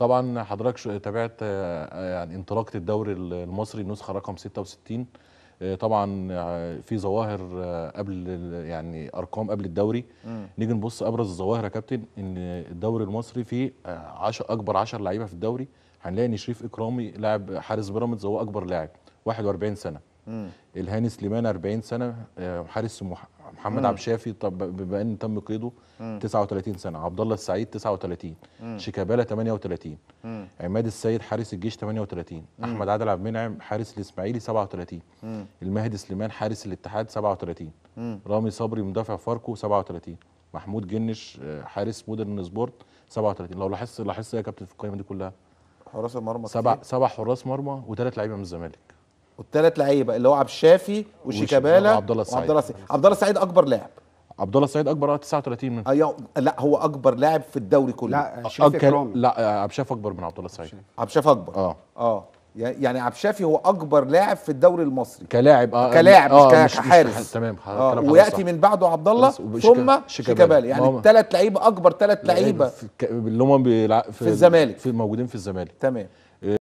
طبعا حضرتك تابعت آه، آه، يعني انطلاقه الدوري المصري النسخه رقم 66 آه، طبعا في ظواهر قبل يعني ارقام قبل الدوري م. نيجي نبص ابرز الظواهر يا كابتن ان الدوري المصري فيه عشر اكبر 10 لعيبه في الدوري هنلاقي ان شريف اكرامي لاعب حارس بيراميدز هو اكبر لاعب 41 سنه الهاني سليمان 40 سنه آه، حارس محمد عبد الشافي طب بما ان تم قيده 39 سنه عبد الله السعيد 39 شيكابالا 38 عماد السيد حارس الجيش 38 احمد عادل عبد المنعم حارس الاسماعيلي 37 المهدي سليمان حارس الاتحاد 37 رامي صبري مدافع فاركو 37 محمود جنش آه، حارس مودرن سبورت 37 لو لاحظت لاحظت يا كابتن في القائمه دي كلها حراس المرمى سبع سبع حراس مرمى وثلاث لعيبه من الزمالك والثلاث لعيبه اللي هو عبد الشافي وشيكابالا وعبد الله السعيد عبد الله السعيد اكبر لاعب عبد الله السعيد اكبر 39 من أيوه لا هو اكبر لاعب في الدوري كله لا آه، شافي اكرامي لا آه، عبد الشافي اكبر من عبد الله السعيد عبد الشافي اكبر اه اه يعني عبد الشافي هو اكبر لاعب في الدوري المصري كلاعب اه كلاعب آه مش كحارس تمام آه وياتي من بعده عبد الله ثم شيكابالا يعني الثلاث لعيبه اكبر ثلاث لعيبه اللي هم في, في الزمالك موجودين في الزمالك تمام آه،